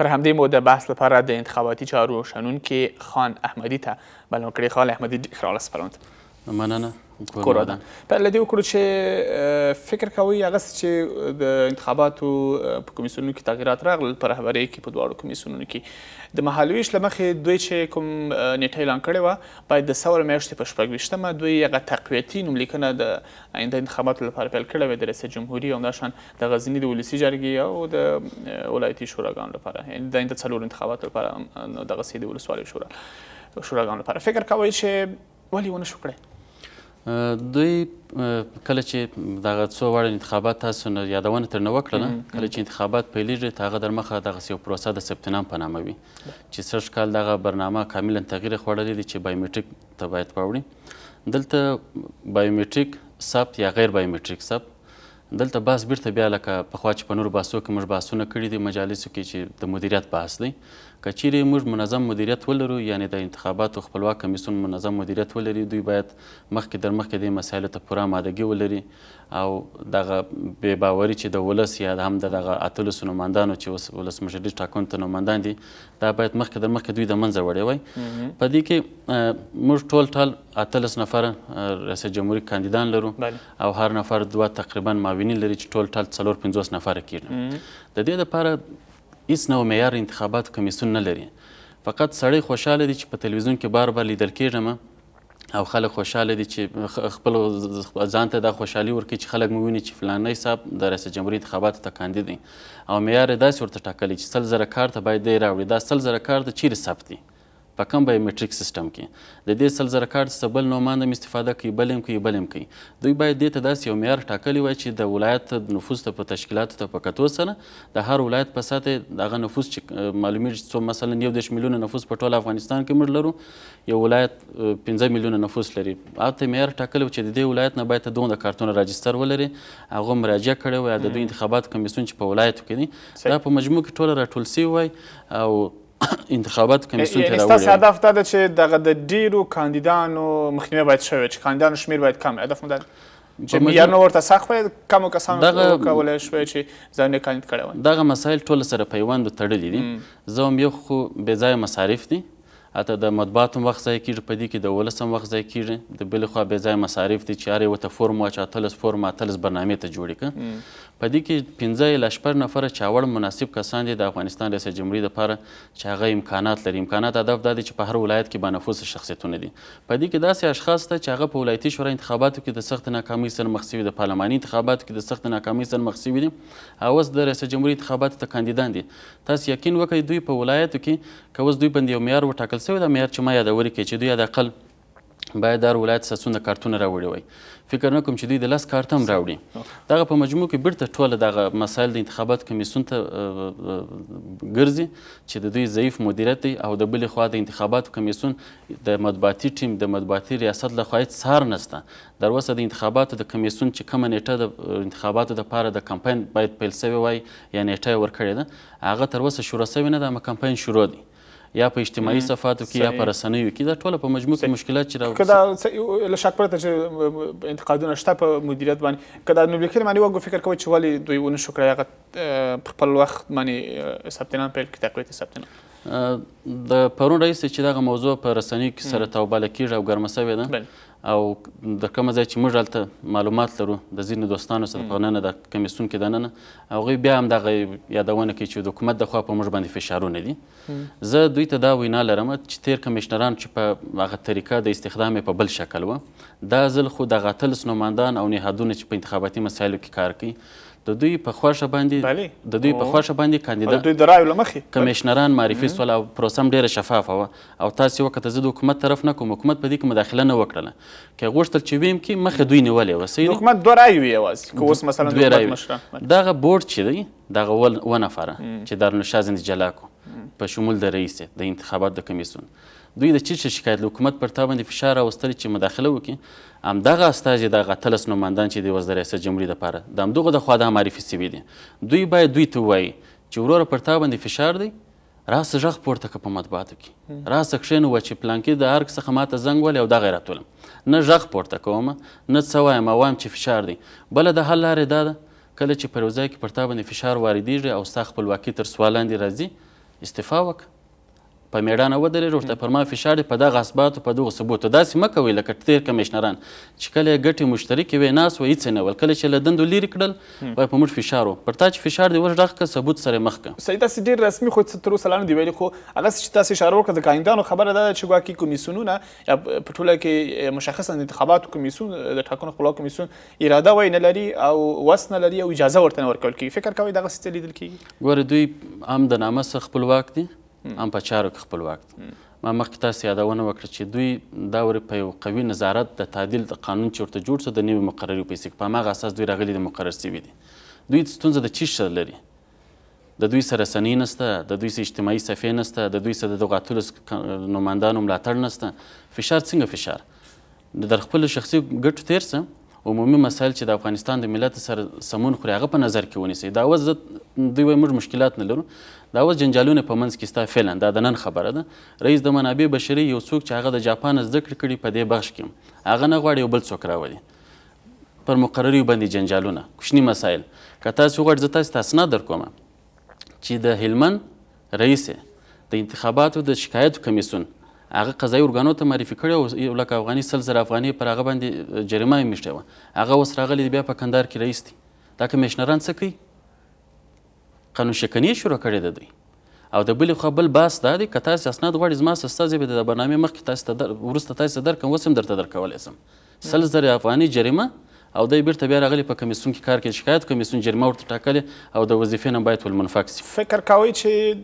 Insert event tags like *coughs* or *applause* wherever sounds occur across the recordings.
پر همدې موده بحث لپاره د انتخاباتي چارو شنونکي خان احمدی ته بلنه کړې خان احمدي ښه مننه کور ودان په لدې وکړو چې فکر کوي هغه چې د انتخاباتو په کمیسیونو کې تغیرات راغلل په رهبرۍ کې په دواړو کمیسیونو کې د مهالویش لمخې دوی چې کوم نیټه اعلان کړې و باید د ثور میاشتې په شپږ ویشتمه دوی هغه تقویتي نوملیکنه د آینده انتخاباتو لپاره پیل کړې وه د رئیس جمهوري او همداشان د غزني د ولسي جرګې او د ولایتي شوراګانو لپاره یعنې د آینده څلورو انتخاباتو لپاره دغسې د ولسوالۍ شورا شوراګانو لپاره فکر کوئ چې ولې ونه شو کړی دوی کله چې دغه څو وړ انتخابات تاسو نه یادونه تر نه وکړه کله چې انتخابات پیلېږي ته هغه در مخه دغه یو پروسه د سپتنام په نامه وي چې سږ کال دغه برنامه کاملا تغییر خوړلی دی چې بایومټریک ته باید واوړي دلته بایومټریک ثبت یا غیر بایومټریک ثبت دلته باس بیرته بیا لکه پخوا چې په نورو باسو کې موږ باسونه کړي دي مجالسو کې چې د مدیریت بحث دی که چیرې موږ منظم مدیریت ولرو یعنی د انتخاباتو خپلواک کمیسیون منظم مدیریت ولري دوی باید مخکې در مخکې دې مسایلو ته پوره امادګي ولري او دغه بې باوري چې د ولس یا هم د دغه اتلسو نوماندانو چې اوس ولسمشري ټاکنو ته نوماندان دي دا باید مخکې در مخکې دوی د منځه وړی وای په دې کې موږ ټول ټال اتلس نفر رئیس جمهوری کاندیدان لرو بله. او هر نفر دوه تقریبا ماوینی لري چې ټول ټال څلور پنځوس نفره کیږي د دې لپاره هیڅ نو معیار انتخابات کمیسیون نه لري فقط سړی خوشاله دي چې په تلویزیون کې بار بار لیدل کیږم او خلک خوشاله دي چې خپل ځان ته دا خوشحالي ورکړي چې خلک مو ویني چې فلانی صاحب د رئیس جمهوریت انتخاباتو ته کاندید دی او معیار یې داسې ورته ټاکلی چې سل زره کار ته باید دی راوړي دا سل زره کار د چیرې ثبت دی په کم بایومټریک سیستم کې د دې سل زره کارت څخه بل نوماند هم استفاده کوي بل هم کوي بل هم کوي دوی باید دې ته داسې یو معیار ټاکلی وای چې د ولایت نفوس ته په تشکیلاتو ته په کتو سره د هر ولایت په ساته د هغه نفوس چې معلومیږي څو مثلا یو دېرش میلیونه نفوس په ټول افغانستان کې موږ لرو یو ولایت پنځه میلیونه نفوس لري هغه ته معیار ټاکلی چې د دې ولایت نه باید دومره کارتونه راجستر ولري هغه مراجعه کړې وای د دوی انتخابات کمیسیون چې په ولایتو کې دي دا په مجموع کې ټوله راټول سوي وای او *coughs* انتخابات کمیسیون ته راوړي تاسو هدف دا چې دغه د ډیرو کاندیدانو مخنیوي باید شوی چې کاندیدانو شمیر باید کم هدف مو چې معیار نه ورته سخت وي کمو کسانو کولی شوی چې ځانونه کاندید کړی وای دغه مسایل ټول سره پیوند تړلي دي زه هم یو خو بې ځایه مصارف دي اته د مطبوعات هم وخت ځای کېږي په دې کې د ولس هم وخت ځای کېږي د بلې خوا بې ځایه مصارف دي چې هر یوه ته فورم واچ اتلس فورم اتلس برنامې ته جوړې که په دې کې پنځه اله شپږ نفره چاوړ مناسب کسان دي د افغانستان ریاست جمهوري لپاره چې هغه امکانات لري امکانات هدف دا دی چې په هر ولایت کې بانفوس شخصیتونه دي په دې کې داسې اشخاص ته چې هغه په ولایتي شورا انتخاباتو کې د سخت ناکامۍ سره مخ شوي د پارلماني انتخاباتو کې د سخت ناکامۍ سره مخ شوي دي او اوس د ریاست جمهوري انتخاباتو ته کاندیدان دي تاسو یقین وکړئ دوی په ولایتو کې که اوس دوی باندې یو معیار وټاکل سوی دا معیار چې ما یادولی کې چې دوی حداقل باید در ولایت سسونه کارتونه راوړي وای فکر نه کوم چې دوی د لس کارت هم راوړي دغه په مجموع کې بیرته ټوله دغه مسایل د انتخابات کمیسیون ته ګرځي چې د دوی ضعیف مدیریت دی او د بلې خوا د انتخاباتو کمیسیون د مطبوعاتي ټیم د مطبوعاتي ریاست له خوا هیڅ څار نشته در اوسه د انتخاباتو د کمیسیون چې کومه نیټه د انتخاباتو دپاره د کمپاین باید پیل سوی وای یا نیټه یې ورکړې ده هغه تر اوسه شروع سوې نه ده اما کمپاین شروع دی یا په اجتماعي صفاتو کې یا په رسنیو کې دا ټوله په مجموع کې مشکلات چې راوځي کدا له شک پرته چې انتقادونه شته په مدیریت باندې کدا نو لیکل معنی وګ فکر کوي چې ولی دوی ونه شکر یا خپل وخت معنی سبتنان پیل کې تقویت سبتنان د پرون رئیس چې دغه موضوع په رسنیو کې سره توباله کیږي او ګرمه سوې ده او د کوم ځای چې موږ هلته معلومات لرو د ځینو دوستانو سره په ننه د کمیسیون کې دننه هغوی بیا هم دغه یادونه کوي چې د حکومت د خوا په موږ باندې فشارونه دي زه دوی ته دا وینا لرم چې تیر کمیشنران چې په هغه طریقه د استخدام په بل شکل و دا ځل خو دغه اتلس نوماندان او نهادونه چې په انتخاباتي مسایلو کې کار کوي د دوی په خوښه باندې د دوی په خوښه باندې کاندیدان دوی درایو لمخې کمشنران معرفي سول او پروسه ډیره شفافه وه او تاسې وکته زه د حکومت طرف نه کوم حکومت په دې کې مداخله نه وکړله که غوښتل چې ویم کې مخې دوی نیولې وه حکومت دوه رایې وي یوازې که اوس مثلا د حکومت مشره دغه بورډ چې دی دغه ول و نفره چې دارالانشا زندجلاکو په شمول د رئیس د انتخابات د کمیسون دوی د چیرته شکایت حکومت پر تا باندې فشار راوستلی چې مداخله وکړي همدغه استازي دغه اتلس نوماندان چې د وزد ریاست جمهوري دپاره د همدغو د خوا دغه معرفي سوي دي دوی باید دوی ته ووایي چې وروره پر تا باندې فشار دی راسه غږ پورته که په مطبوعاتو کې راسه کښېنوه چې پلانکې د هر څخه ماته زنګ ولې او دغه یې راتولم نه غږ پورته کوم نه څه وایم وایم چې فشار دی بله د حل لارې دا ده کله چې پر یو ځای کې پر تا باندې فشار واردېږي او ستا خپلواکي تر سوال لاندې راځي استعفا وکړه په میړانه ودرېږه ورته پر ما فشار په دغه اثباتو په دغو ثبوتو داسې مه کوئ لکه تېر کمیشنران چې کله یې ګټې مشترکې وې ناست وه هېڅ نه ول کله چې له دندو لرې کړل وایي په موږ فشار و پر تا چې فشار دی وږ ډغ که ثبوت سره مخ که صحیح داسې ډېر رسمي خو څه تر اوسه لا نه دي ویلي خو هغه چې تاسې اشاره وکړه د کاندیدانو خبره دا ده چې ګواکې کمیسیونونه یا په ټوله کې مشخصا د انتخاباتو کمیسیون د ټاکنو خپلواک کمیسیون اراده وایي نه لري او وس نه لري او اجازه ورته نه ورکول کېږي فکر کوئ دغسې څه لیدل کېږي ګوره دوی هم د نامه څخه خپلواک دي هم په چارو کې خپلواک دي ما مخکې تاسو یادونه وکړه چې دوی دا ورې په یو قوي نظارت د تعدیل د قانون چې ورته جوړ سو د نوي مقرري پیسې په هماغه اساس دوی راغلي دي مقرر سوي دي دوی ستونزه د چی سره لري د دوی سره سنی نسته د دوی سره اجتماعي صفې نسته د دوی سره د دغو اتلس نوماندانو ملاتړ نسته فشار څنګه فشار در خپل شخصي ګټو تیر سه عمومي مسایل چې د افغانستان د ملت سره سمون خوري هغه په نظر کې ونیسي دا اوس دوی وایي موږ مشکلات نه لرو دا اوس جنجالونه په منځ کې ستا فعلا دا د نن خبره ده رئیس د منابع بشري یو څوک چې هغه د جاپان زده کړې کړي په دې بخش کې هغه نه غواړي یو بل څوک راولي پر مقرریو باندې جنجالونه کوچني مسایل که تاسو وغواړئ زه تاسو ته اسناد درکومه چې د هلمند رئیس د انتخاباتو د شکایتو کمیسون هغه قضایي ارګانو ته معرفي کړی او یو لک افغاني سل زره افغانۍ پر هغه باندې جریمه یې میشتې وه هغه اوس راغلی بیا په کندهار کې رئیس دی دا کمیشنران څه کوي قانون شکنی شروع کړې ده دوی او د بلې خوا بل باس دا دی که تاسې اسناد غواړئ زما سره ستاسې به د برنامې مخکې تاسې ته در وروسته تاسې ته درکړم اوس هم درته درکولی سم سل زره افغانۍ جریمه او دی بیرته بیا راغلی په کمیسیون کې کار کې شکایت کمیسیون جریمه ورته ټاکلې او د وظیفې نه باید ولمنفک سي فکر کوئ چې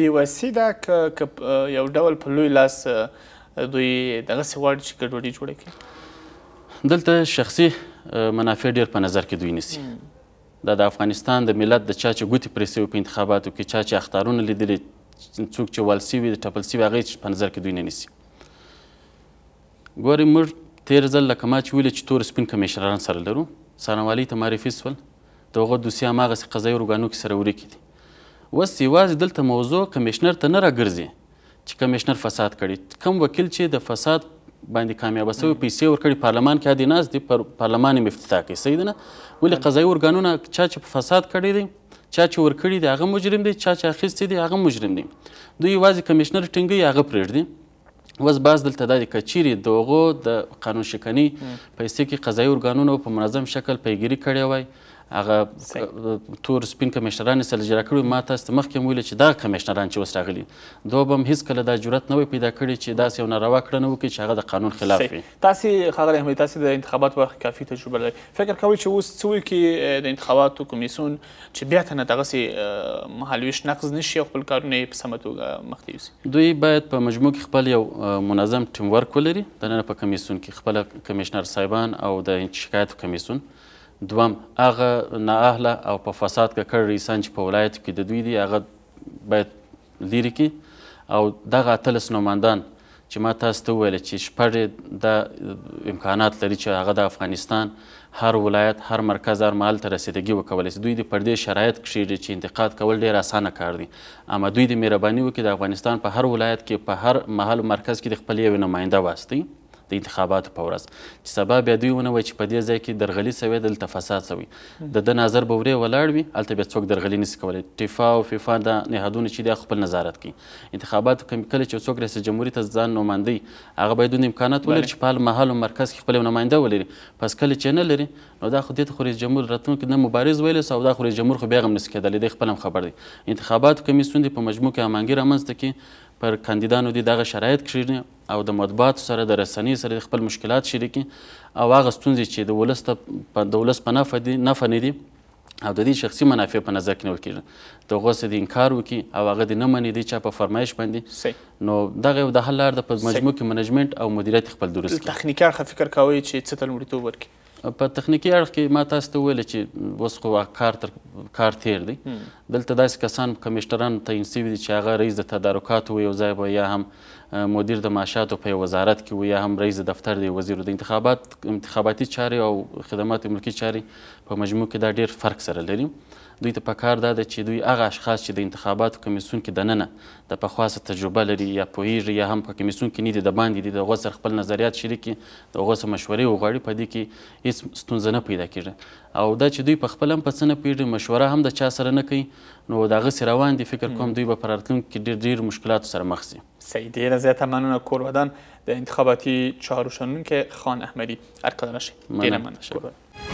بېوسي ده که یو ډول په لوی لاس دوی دغسې غواړي چې ګډوډي جوړه کړي دلته شخصي منافع ډېر په نظر کې دوی نیسي دا د افغانستان د ملت د چا چې ګوتې پرې سوي په انتخاباتو کې چا چې اختارونه لیدلي څوک چې ول سوي ټپل سوي هغه یې په نظر کې دوی نه نیسي ګورې موږ تېر ځل لکه ما چې ویلې چې تور سپین کمیشنران سره لرو څارنوالۍ ته معرفي سول د هغه دوسیه هماغسې قضایي ارګانو کې سره وریکې دي اوس یوازې دلته موضوع کمیشنر ته نه راګرځي چې کمیشنر فساد کړي کم وکیل چې د فساد باندې کامیاب سوی پیسې ورکړي پارلمان کې هدي ناز دي پر پارلمان یې افتتاح کوي صحیح ده نه ولې قضایي ارګانونه چا چې په فساد کړی دی چا چې ورکړي دی هغه مجرم دی چا چې اخیستی دی هغه مجرم دی دوی یوازې کمشنر ټینګوي هغه پرېږدي وز باز دلته دا د کچيري دغه د قانون شکنی پیسې کې قضایي ارګانونو په منظم شکل پیګیری کړی وای هغه تور سپین کمشنران سره اجرا کړی ما تاسو ته مخکې ویل چې دا کمشنران چې اوس راغلي دوی به هم هیڅکله دا جرأت نه وي پیدا کړی چې داسې یو ناروا کړنه وکړي چې هغه د قانون خلاف وي تاسې ښاغلی احمدي تاسې د انتخاباتو برخه کافي تجربه لرئ فکر کوئ چې اوس څه کې د انتخاباتو کمیسیون چې بیا ته نه دغسې مهالویش نقض نه شي او خپل کارونه یې په سمه توګه مخته یوسي دوی باید په مجموع کې خپل یو منظم ټیم ورک ولري دننه په کمیسیون کې خپل کمیشنر صاحبان او د شکایتو کمیسیون دوم هغه نااهله او په فساد ککړ رئیسان چې په ولایت کې د دوی دي هغه باید لرې کړي او دغه اتلس نوماندان چې ما تاسو ته وویل چې شپږ د امکانات لري چې هغه د افغانستان هر ولایت هر مرکز هر محل ته رسیدګي وکولی سي دوی د پر دې شرایط کښېږدي چې انتقاد کول ډېر اسانه کار دی اما دوی د مهرباني وکړي د افغانستان په هر ولایت کې په هر محل مرکز کې د خپل یوې نماینده واستوي د انتخاباتو په ورځ چې سبا بیا دوی ونه وایي چې په دې ځای کې درغلي سوې ده دلته فساد سوی د ده نظر به ورې ولاړ وي هلته بیا څوک درغلي نسي کولی ټیفا او فیفا دا نهادونه چې دا خپل نظارت کوي انتخاباتو کم کله چې څوک رئیس جمهوریت ته ځان نوماندی هغه باید دونه امکانات ولري چې په هل محل او مرکز کې خپل نماینده ولري پس کله چې نه لري نو دا خو دې ته خو رئیس جمهور راتلونکي نه مبارز ویلی سو دا خو رئیس جمهور خو بیا هم نسي کېدلی دی خپل هم خبر دی انتخاباتو کمیسیون دې په مجموع کې همانګي رامنځته کړي پر کاندیدانو دي دغه شرایط کښېږدي او د مطبوعاتو سره د رسنۍ سره خپل مشکلات شریکي او هغه ستونزې چې د ولس ته د ولس په نفع دي نفع نه دي او د دې شخصي منافع په نظر کې نیول کېږي د غوسه د انکار وکړي او هغه د نه مني دی چا په فرمایش باندې نو دغه یو د حل لار د په مجموع کې منجمنټ او مدیریت خپل درست کړي تخنیکي اړخه فکر کوئ چې څه ته لومړیتوب ورکړي په تخنیکی اړخ کې ما تاسو ته ویل چې اوس خو کار تر کار تیر دی دلته داسې کسان کمشتران تعین سوي دي چې هغه رئیس د تدارکاتو یو ځای به یا هم مدیر د معاشاتو په وزارت کې و یا هم رئیس دفتر دی وزیر د انتخابات انتخاباتي چارې او خدمات ملکی چارې په مجموع کې دا ډیر فرق سره لري دوی ته پکار ده چې دوی هغه اشخاص چې د انتخاباتو کمیسیون کې دننه د پخوا تجربه لري یا پوهیږي یا هم په کمیسیون کې نه دي د باندې دي د هغو سره خپل نظریات شریکي د هغو سره مشورې وغواړي په دې کې هیڅ ستونزه نه پیدا کیږي او دا چې دوی په خپل هم په څه نه پوهیږي مشوره هم د چا سره نه کوي نو دغسې روان دي فکر کوم دوی به په راتلونکي کې ډېر ډېر مشکلاتو سره مخ شي سیدین از تمنون و کوروادان در انتخاباتی چهارشنبه که خان احمدی ارکان رشته